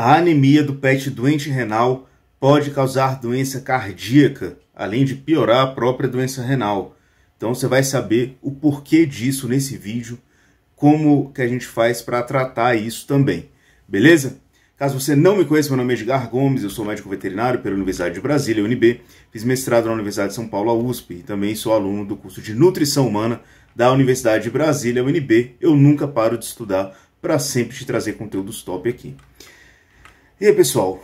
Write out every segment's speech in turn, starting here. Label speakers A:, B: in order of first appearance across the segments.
A: A anemia do pet doente renal pode causar doença cardíaca, além de piorar a própria doença renal. Então você vai saber o porquê disso nesse vídeo, como que a gente faz para tratar isso também, beleza? Caso você não me conheça, meu nome é Edgar Gomes, eu sou médico veterinário pela Universidade de Brasília, UNB, fiz mestrado na Universidade de São Paulo, USP, e também sou aluno do curso de Nutrição Humana da Universidade de Brasília, UNB. Eu nunca paro de estudar para sempre te trazer conteúdos top aqui. E aí, pessoal,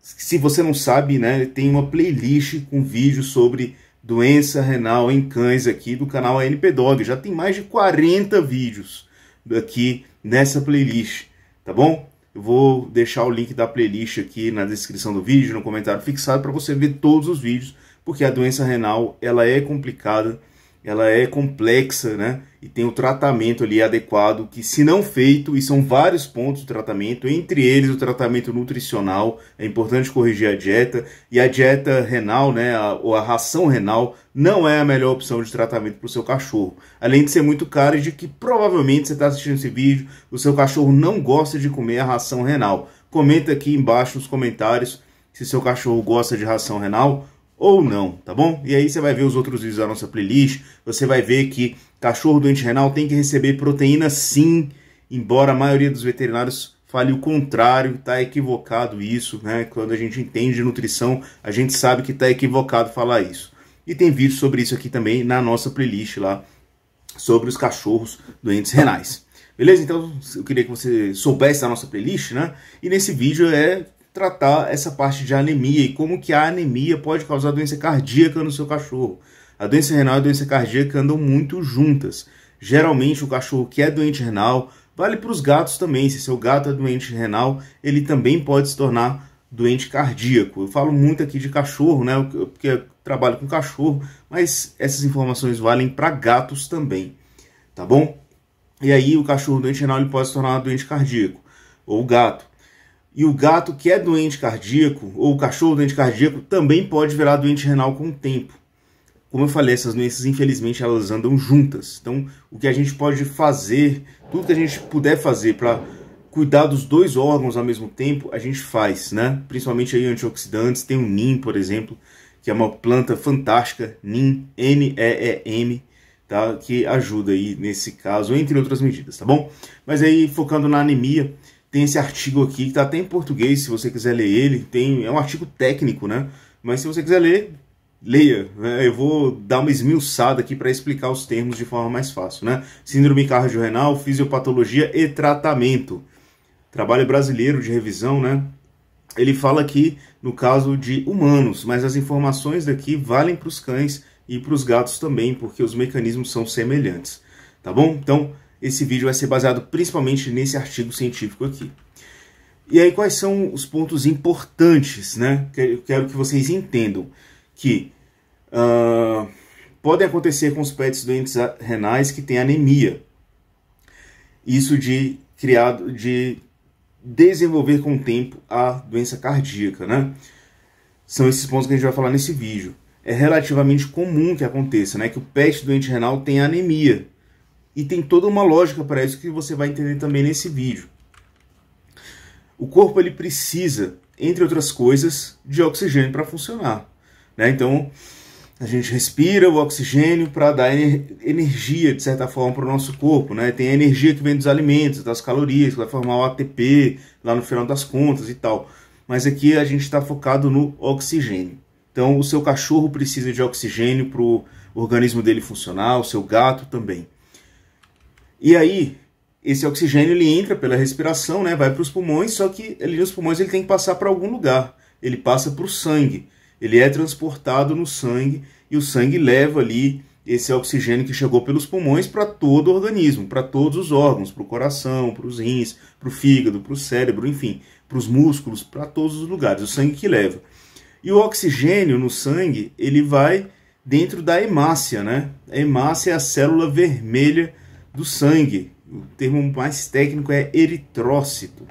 A: se você não sabe, né, tem uma playlist com vídeos sobre doença renal em cães aqui do canal ANPDog. Já tem mais de 40 vídeos aqui nessa playlist, tá bom? Eu vou deixar o link da playlist aqui na descrição do vídeo, no comentário fixado, para você ver todos os vídeos, porque a doença renal ela é complicada ela é complexa, né? E tem o tratamento ali adequado que, se não feito, e são vários pontos do tratamento, entre eles o tratamento nutricional, é importante corrigir a dieta, e a dieta renal, né, a, ou a ração renal, não é a melhor opção de tratamento para o seu cachorro. Além de ser muito cara e de que provavelmente você está assistindo esse vídeo, o seu cachorro não gosta de comer a ração renal. Comenta aqui embaixo nos comentários se seu cachorro gosta de ração renal ou não, tá bom? E aí você vai ver os outros vídeos da nossa playlist, você vai ver que cachorro doente renal tem que receber proteína sim, embora a maioria dos veterinários fale o contrário, tá equivocado isso, né? Quando a gente entende nutrição, a gente sabe que tá equivocado falar isso. E tem vídeo sobre isso aqui também na nossa playlist lá sobre os cachorros doentes renais. Beleza? Então eu queria que você soubesse da nossa playlist, né? E nesse vídeo é tratar essa parte de anemia e como que a anemia pode causar doença cardíaca no seu cachorro. A doença renal e a doença cardíaca andam muito juntas. Geralmente o cachorro que é doente renal, vale para os gatos também, se seu gato é doente renal, ele também pode se tornar doente cardíaco. Eu falo muito aqui de cachorro, né, porque eu trabalho com cachorro, mas essas informações valem para gatos também, tá bom? E aí o cachorro doente renal ele pode se tornar doente cardíaco, ou gato. E o gato que é doente cardíaco, ou o cachorro doente cardíaco, também pode virar doente renal com o tempo. Como eu falei, essas doenças, infelizmente, elas andam juntas. Então, o que a gente pode fazer, tudo que a gente puder fazer para cuidar dos dois órgãos ao mesmo tempo, a gente faz, né? Principalmente aí antioxidantes, tem o NIM, por exemplo, que é uma planta fantástica, NIM, N-E-E-M, tá? Que ajuda aí nesse caso, entre outras medidas, tá bom? Mas aí, focando na anemia, tem esse artigo aqui que está até em português, se você quiser ler ele. Tem, é um artigo técnico, né? Mas se você quiser ler, leia. Né? Eu vou dar uma esmiuçada aqui para explicar os termos de forma mais fácil, né? Síndrome cardiorrenal, fisiopatologia e tratamento. Trabalho brasileiro de revisão, né? Ele fala aqui no caso de humanos, mas as informações daqui valem para os cães e para os gatos também, porque os mecanismos são semelhantes. Tá bom? Então, esse vídeo vai ser baseado principalmente nesse artigo científico aqui. E aí, quais são os pontos importantes, né? Eu quero que vocês entendam que uh, podem acontecer com os pets doentes renais que têm anemia. Isso de criado de desenvolver com o tempo a doença cardíaca, né? São esses pontos que a gente vai falar nesse vídeo. É relativamente comum que aconteça, né, que o pet doente renal tenha anemia. E tem toda uma lógica para isso que você vai entender também nesse vídeo. O corpo ele precisa, entre outras coisas, de oxigênio para funcionar. Né? Então, a gente respira o oxigênio para dar ener energia, de certa forma, para o nosso corpo. Né? Tem a energia que vem dos alimentos, das calorias, que vai formar o ATP lá no final das contas e tal. Mas aqui a gente está focado no oxigênio. Então, o seu cachorro precisa de oxigênio para o organismo dele funcionar, o seu gato também. E aí, esse oxigênio ele entra pela respiração, né, vai para os pulmões, só que ali nos pulmões ele tem que passar para algum lugar. Ele passa para o sangue. Ele é transportado no sangue e o sangue leva ali esse oxigênio que chegou pelos pulmões para todo o organismo, para todos os órgãos, para o coração, para os rins, para o fígado, para o cérebro, enfim, para os músculos, para todos os lugares, o sangue que leva. E o oxigênio no sangue, ele vai dentro da hemácia, né? A hemácia é a célula vermelha do sangue. O termo mais técnico é eritrócito.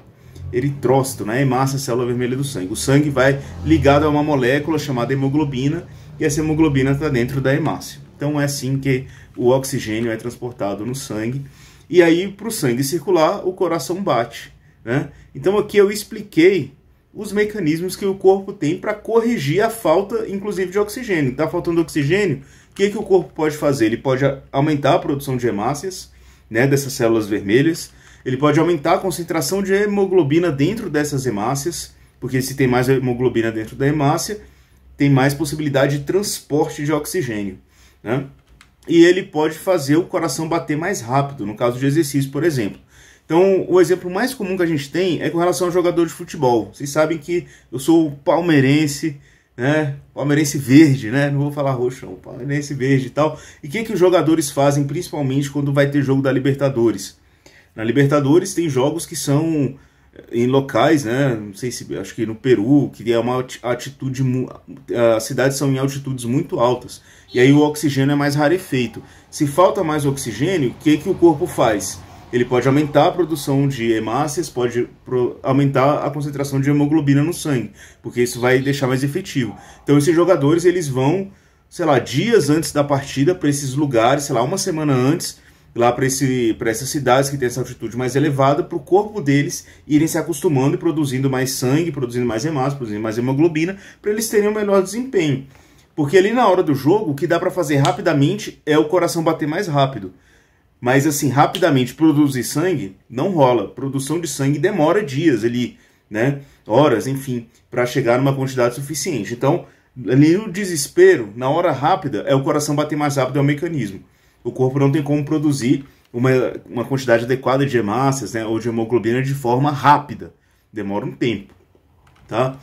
A: Eritrócito, né? Hemácia, massa célula vermelha do sangue. O sangue vai ligado a uma molécula chamada hemoglobina e essa hemoglobina está dentro da hemácia. Então é assim que o oxigênio é transportado no sangue. E aí, para o sangue circular, o coração bate. Né? Então aqui eu expliquei os mecanismos que o corpo tem para corrigir a falta, inclusive, de oxigênio. Está faltando oxigênio? O que, que o corpo pode fazer? Ele pode aumentar a produção de hemácias, né, dessas células vermelhas. Ele pode aumentar a concentração de hemoglobina dentro dessas hemácias, porque se tem mais hemoglobina dentro da hemácia, tem mais possibilidade de transporte de oxigênio. Né? E ele pode fazer o coração bater mais rápido, no caso de exercício, por exemplo. Então, o exemplo mais comum que a gente tem é com relação ao jogador de futebol. Vocês sabem que eu sou palmeirense, né? Palmeirense verde, né? Não vou falar roxão, palmeirense verde e tal. E o que, que os jogadores fazem, principalmente quando vai ter jogo da Libertadores? Na Libertadores tem jogos que são eh, em locais, né? Não sei se acho que no Peru, que é uma atitude, as cidades são em altitudes muito altas. E aí o oxigênio é mais rarefeito. Se falta mais oxigênio, o que que o corpo faz? Ele pode aumentar a produção de hemácias, pode aumentar a concentração de hemoglobina no sangue, porque isso vai deixar mais efetivo. Então esses jogadores eles vão, sei lá, dias antes da partida para esses lugares, sei lá, uma semana antes, lá para essas cidades que têm essa altitude mais elevada, para o corpo deles irem se acostumando e produzindo mais sangue, produzindo mais hemácias, produzindo mais hemoglobina, para eles terem um melhor desempenho. Porque ali na hora do jogo, o que dá para fazer rapidamente é o coração bater mais rápido. Mas assim, rapidamente produzir sangue não rola. Produção de sangue demora dias ali, né? Horas, enfim, para chegar numa quantidade suficiente. Então, ali no desespero, na hora rápida, é o coração bater mais rápido, é o mecanismo. O corpo não tem como produzir uma, uma quantidade adequada de hemácias, né, ou de hemoglobina de forma rápida. Demora um tempo, tá?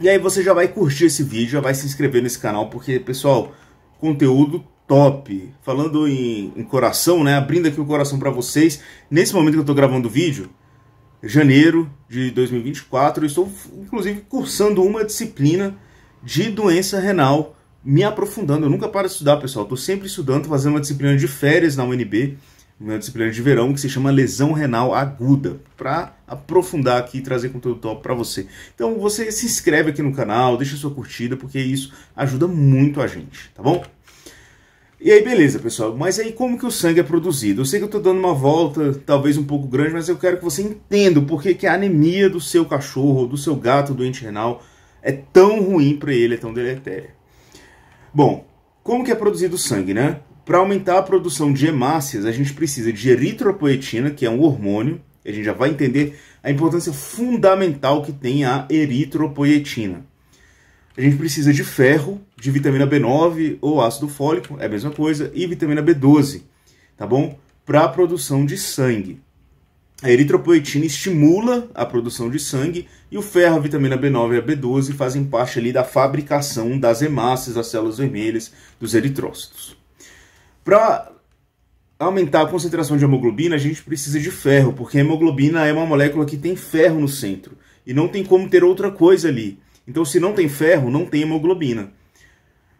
A: E aí você já vai curtir esse vídeo, já vai se inscrever nesse canal, porque, pessoal, conteúdo top. Falando em, em, coração, né? Abrindo aqui o coração para vocês. Nesse momento que eu tô gravando o vídeo, janeiro de 2024, eu estou inclusive cursando uma disciplina de doença renal, me aprofundando. Eu nunca paro de estudar, pessoal. tô sempre estudando, fazendo uma disciplina de férias na UNB, uma disciplina de verão que se chama lesão renal aguda, para aprofundar aqui e trazer conteúdo top para você. Então, você se inscreve aqui no canal, deixa sua curtida, porque isso ajuda muito a gente, tá bom? E aí, beleza, pessoal. Mas aí, como que o sangue é produzido? Eu sei que eu estou dando uma volta, talvez um pouco grande, mas eu quero que você entenda por que a anemia do seu cachorro, do seu gato doente renal, é tão ruim para ele, é tão deletéria. Bom, como que é produzido o sangue, né? Para aumentar a produção de hemácias, a gente precisa de eritropoetina, que é um hormônio. A gente já vai entender a importância fundamental que tem a eritropoetina a gente precisa de ferro, de vitamina B9 ou ácido fólico, é a mesma coisa, e vitamina B12, tá bom? Para a produção de sangue. A eritropoetina estimula a produção de sangue e o ferro, a vitamina B9 e a B12 fazem parte ali da fabricação das hemácias, das células vermelhas, dos eritrócitos. Para aumentar a concentração de hemoglobina, a gente precisa de ferro, porque a hemoglobina é uma molécula que tem ferro no centro e não tem como ter outra coisa ali. Então, se não tem ferro, não tem hemoglobina.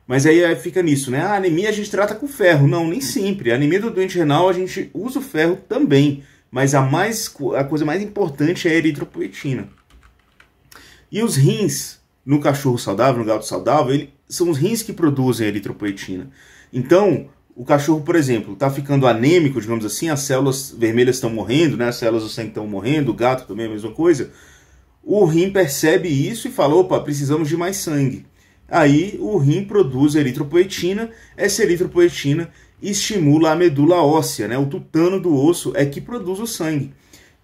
A: Mas aí fica nisso, né? A anemia a gente trata com ferro. Não, nem sempre. A anemia do doente renal a gente usa o ferro também. Mas a, mais, a coisa mais importante é a eritropoetina. E os rins, no cachorro saudável, no gato saudável, ele, são os rins que produzem a eritropoetina. Então, o cachorro, por exemplo, está ficando anêmico, digamos assim, as células vermelhas estão morrendo, né? as células do sangue estão morrendo, o gato também é a mesma coisa. O rim percebe isso e fala: opa, precisamos de mais sangue. Aí o rim produz eritropoetina, essa eritropoetina estimula a medula óssea, né? O tutano do osso é que produz o sangue.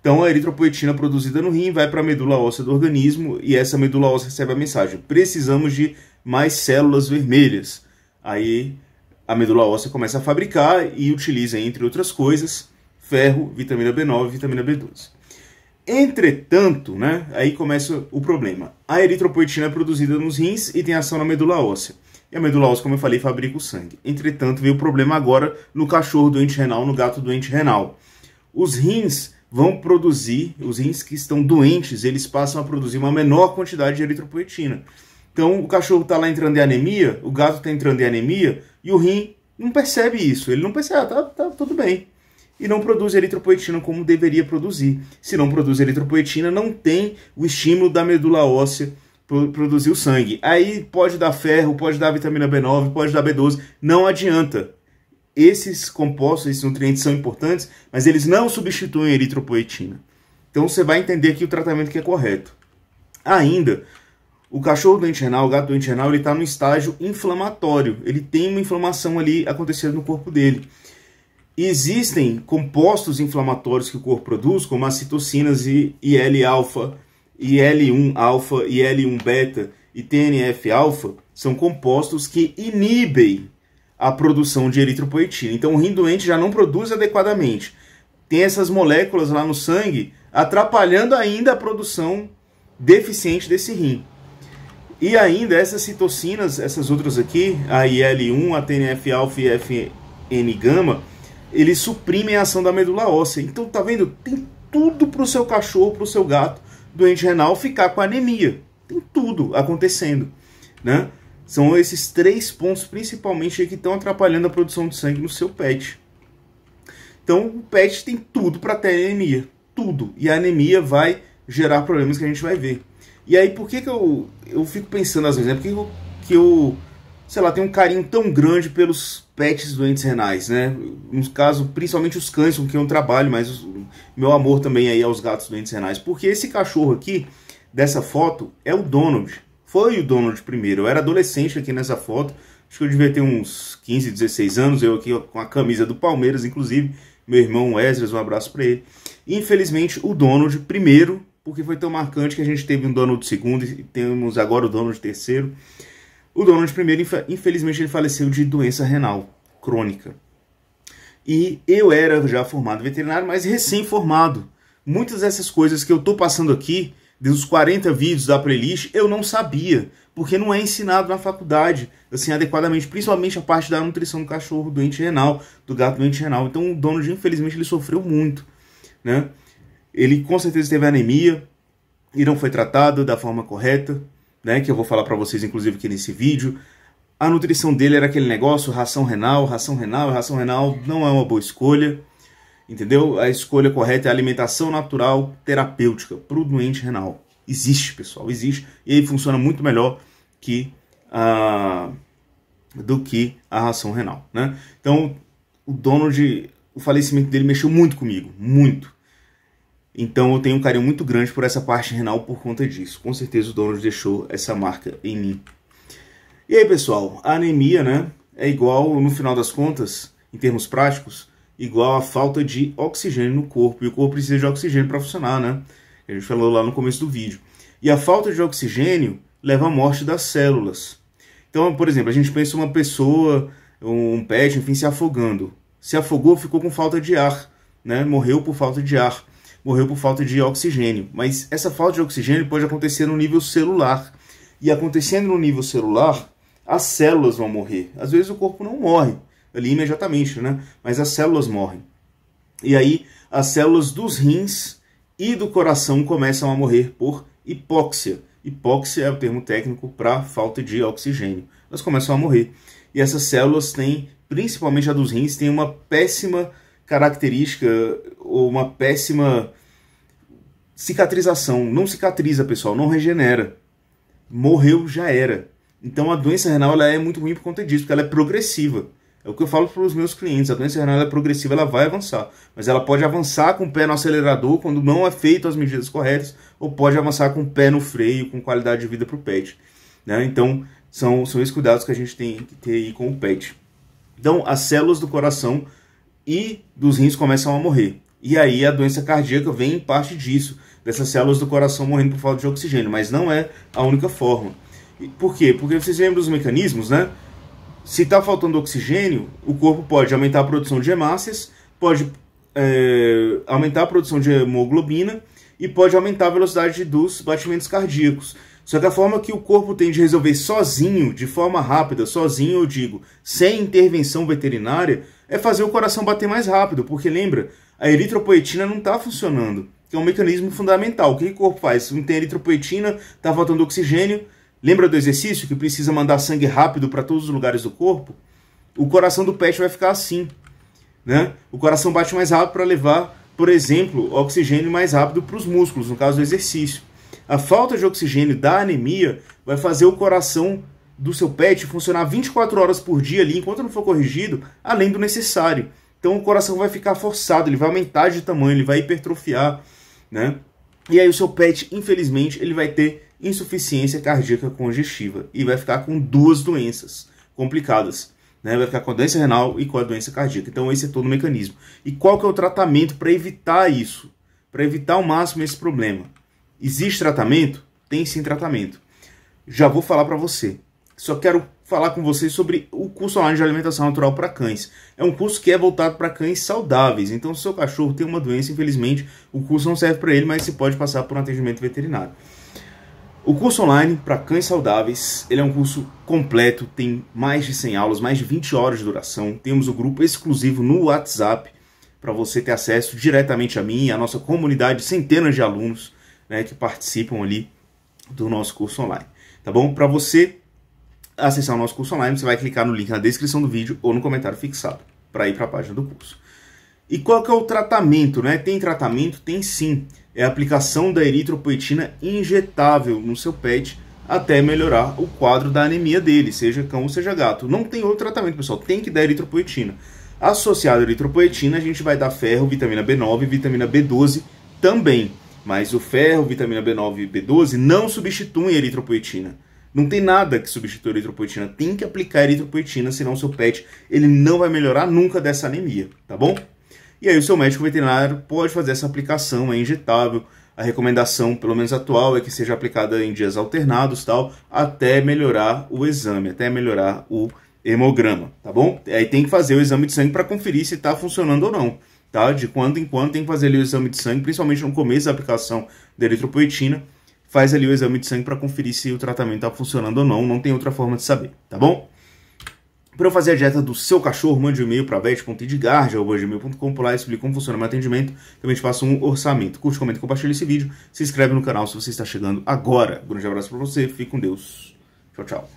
A: Então a eritropoetina produzida no rim vai para a medula óssea do organismo e essa medula óssea recebe a mensagem: precisamos de mais células vermelhas. Aí a medula óssea começa a fabricar e utiliza, entre outras coisas, ferro, vitamina B9 e vitamina B12. Entretanto, né, aí começa o problema. A eritropoetina é produzida nos rins e tem ação na medula óssea. E a medula óssea, como eu falei, fabrica o sangue. Entretanto, veio o problema agora no cachorro doente renal, no gato doente renal. Os rins vão produzir, os rins que estão doentes, eles passam a produzir uma menor quantidade de eritropoetina. Então, o cachorro está lá entrando em anemia, o gato está entrando em anemia, e o rim não percebe isso. Ele não percebe, ah, tá, tá tudo bem e não produz eritropoetina como deveria produzir. Se não produz eritropoetina, não tem o estímulo da medula óssea produzir o sangue. Aí pode dar ferro, pode dar vitamina B9, pode dar B12, não adianta. Esses compostos, esses nutrientes são importantes, mas eles não substituem a eritropoetina. Então você vai entender aqui o tratamento que é correto. Ainda, o cachorro doente renal, o gato doente renal, ele está no estágio inflamatório. Ele tem uma inflamação ali acontecendo no corpo dele existem compostos inflamatórios que o corpo produz, como as citocinas IL-alfa, IL-1-alfa, IL-1-beta e TNF-alfa, são compostos que inibem a produção de eritropoetina. Então o rim doente já não produz adequadamente. Tem essas moléculas lá no sangue atrapalhando ainda a produção deficiente desse rim. E ainda essas citocinas, essas outras aqui, a IL-1, a TNF-alfa e FN-gama, eles suprimem a ação da medula óssea. Então, tá vendo? Tem tudo pro seu cachorro, pro seu gato doente renal ficar com anemia. Tem tudo acontecendo, né? São esses três pontos principalmente que estão atrapalhando a produção de sangue no seu pet. Então, o pet tem tudo para ter anemia, tudo. E a anemia vai gerar problemas que a gente vai ver. E aí, por que, que eu, eu fico pensando às vezes, né? Por que, que eu sei lá, tem um carinho tão grande pelos pets doentes renais, né? No caso, principalmente os cães, com quem eu trabalho, mas meu amor também aí aos gatos doentes renais. Porque esse cachorro aqui, dessa foto, é o Donald. Foi o Donald primeiro. Eu era adolescente aqui nessa foto. Acho que eu devia ter uns 15, 16 anos. Eu aqui com a camisa do Palmeiras, inclusive. Meu irmão Esdras, um abraço para ele. Infelizmente, o Donald primeiro, porque foi tão marcante que a gente teve um Donald segundo e temos agora o Donald terceiro. O Donald I, infelizmente, ele faleceu de doença renal crônica. E eu era já formado veterinário, mas recém-formado. Muitas dessas coisas que eu estou passando aqui, dos 40 vídeos da playlist, eu não sabia, porque não é ensinado na faculdade, assim, adequadamente, principalmente a parte da nutrição do cachorro doente renal, do gato doente renal. Então o Donald, infelizmente, ele sofreu muito, né? Ele com certeza teve anemia e não foi tratado da forma correta né, que eu vou falar para vocês inclusive aqui nesse vídeo. A nutrição dele era aquele negócio, ração renal, ração renal, ração renal não é uma boa escolha, entendeu? A escolha correta é alimentação natural terapêutica para o doente renal. Existe, pessoal, existe. E aí funciona muito melhor que a, do que a ração renal, né? Então, o dono de... o falecimento dele mexeu muito comigo, muito. Então eu tenho um carinho muito grande por essa parte renal por conta disso. Com certeza o Donald deixou essa marca em mim. E aí, pessoal, a anemia, né, é igual, no final das contas, em termos práticos, igual a falta de oxigênio no corpo. E o corpo precisa de oxigênio para funcionar, né? A gente falou lá no começo do vídeo. E a falta de oxigênio leva à morte das células. Então, por exemplo, a gente pensa uma pessoa, um pet, enfim, se afogando. Se afogou, ficou com falta de ar, né? Morreu por falta de ar morreu por falta de oxigênio. Mas essa falta de oxigênio pode acontecer no nível celular. E acontecendo no nível celular, as células vão morrer. Às vezes o corpo não morre ali imediatamente, né? Mas as células morrem. E aí as células dos rins e do coração começam a morrer por hipóxia. Hipóxia é o termo técnico para falta de oxigênio. Elas começam a morrer. E essas células têm, principalmente a dos rins, têm uma péssima característica uma péssima cicatrização. Não cicatriza, pessoal, não regenera. Morreu, já era. Então a doença renal ela é muito ruim por conta disso, porque ela é progressiva. É o que eu falo para os meus clientes, a doença renal é progressiva, ela vai avançar. Mas ela pode avançar com o pé no acelerador quando não é feito as medidas corretas, ou pode avançar com o pé no freio, com qualidade de vida para o pet. Né? Então, são, são esses cuidados que a gente tem que ter aí com o pet. Então, as células do coração e dos rins começam a morrer. E aí a doença cardíaca vem em parte disso, dessas células do coração morrendo por falta de oxigênio, mas não é a única forma. por quê? Porque vocês lembram dos mecanismos, né? Se está faltando oxigênio, o corpo pode aumentar a produção de hemácias, pode é, aumentar a produção de hemoglobina e pode aumentar a velocidade dos batimentos cardíacos. Só que a forma que o corpo tem de resolver sozinho, de forma rápida, sozinho eu digo, sem intervenção veterinária, é fazer o coração bater mais rápido, porque lembra, a eritropoetina não está funcionando, que é um mecanismo fundamental. O que o corpo faz? Se Não tem eritropoetina, está faltando oxigênio. Lembra do exercício que precisa mandar sangue rápido para todos os lugares do corpo? O coração do pet vai ficar assim. Né? O coração bate mais rápido para levar, por exemplo, oxigênio mais rápido para os músculos, no caso do exercício. A falta de oxigênio da anemia vai fazer o coração do seu pet funcionar 24 horas por dia ali, enquanto não for corrigido, além do necessário. Então o coração vai ficar forçado, ele vai aumentar de tamanho, ele vai hipertrofiar, né? E aí o seu pet, infelizmente, ele vai ter insuficiência cardíaca congestiva e vai ficar com duas doenças complicadas. Né? Vai ficar com a doença renal e com a doença cardíaca. Então esse é todo o mecanismo. E qual que é o tratamento para evitar isso? Para evitar ao máximo esse problema? Existe tratamento? Tem sim tratamento. Já vou falar para você. Só quero falar com vocês sobre o curso online de alimentação natural para cães. É um curso que é voltado para cães saudáveis. Então, se seu cachorro tem uma doença, infelizmente, o curso não serve para ele, mas se pode passar por um atendimento veterinário. O curso online para cães saudáveis, ele é um curso completo, tem mais de 100 aulas, mais de 20 horas de duração. Temos o um grupo exclusivo no WhatsApp para você ter acesso diretamente a mim e a nossa comunidade, centenas de alunos né, que participam ali do nosso curso online. Tá bom? Para você acessar o nosso curso online, você vai clicar no link na descrição do vídeo ou no comentário fixado para ir para a página do curso. E qual que é o tratamento, né? Tem tratamento? Tem sim. É a aplicação da eritropoetina injetável no seu pet até melhorar o quadro da anemia dele, seja cão ou seja gato. Não tem outro tratamento, pessoal. Tem que dar eritropoetina. Associado à eritropoetina, a gente vai dar ferro, vitamina B9 e vitamina B12 também. Mas o ferro, vitamina B9 e B12 não substituem a eritropoetina. Não tem nada que substitua a eritropoetina. Tem que aplicar a eritropoetina, senão o seu pet ele não vai melhorar nunca dessa anemia, tá bom? E aí o seu médico veterinário pode fazer essa aplicação, é injetável. A recomendação, pelo menos atual, é que seja aplicada em dias alternados, tal, até melhorar o exame, até melhorar o hemograma, tá bom? Aí tem que fazer o exame de sangue para conferir se está funcionando ou não, tá? De quando em quando tem que fazer ali o exame de sangue, principalmente no começo da aplicação da eritropoetina faz ali o exame de sangue para conferir se o tratamento está funcionando ou não, não tem outra forma de saber, tá bom? Para eu fazer a dieta do seu cachorro, mande um e-mail para bet.idgardia.com por lá explica como funciona o meu atendimento. Também te passo um orçamento. Curte, comenta, compartilha esse vídeo. Se inscreve no canal se você está chegando agora. Um grande abraço para você. Fique com Deus. Tchau, tchau.